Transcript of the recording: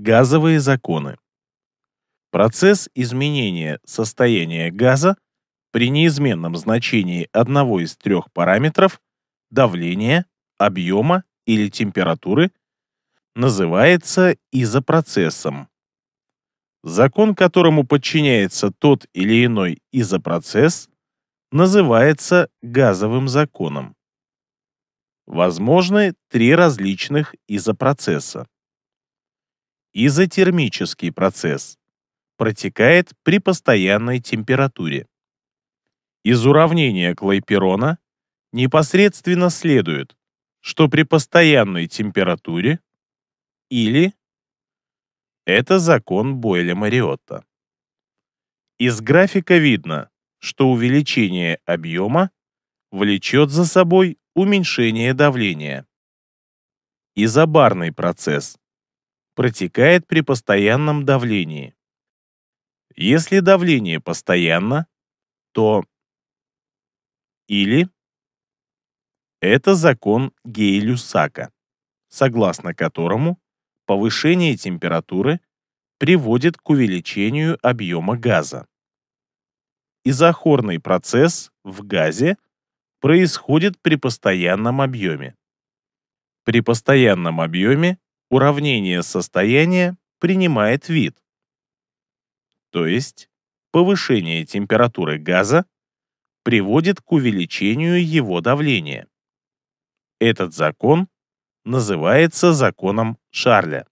Газовые законы. Процесс изменения состояния газа при неизменном значении одного из трех параметров давления, объема или температуры называется изопроцессом. Закон, которому подчиняется тот или иной изопроцесс, называется газовым законом. Возможны три различных изопроцесса изотермический процесс. Протекает при постоянной температуре. Из уравнения Клайперона непосредственно следует, что при постоянной температуре или это закон Бойля-Мариотта. Из графика видно, что увеличение объема влечет за собой уменьшение давления. Изобарный процесс протекает при постоянном давлении. Если давление постоянно, то или это закон Гей-Люсака, согласно которому повышение температуры приводит к увеличению объема газа. Изохорный процесс в газе происходит при постоянном объеме. При постоянном объеме уравнение состояния принимает вид. То есть повышение температуры газа приводит к увеличению его давления. Этот закон называется законом Шарля.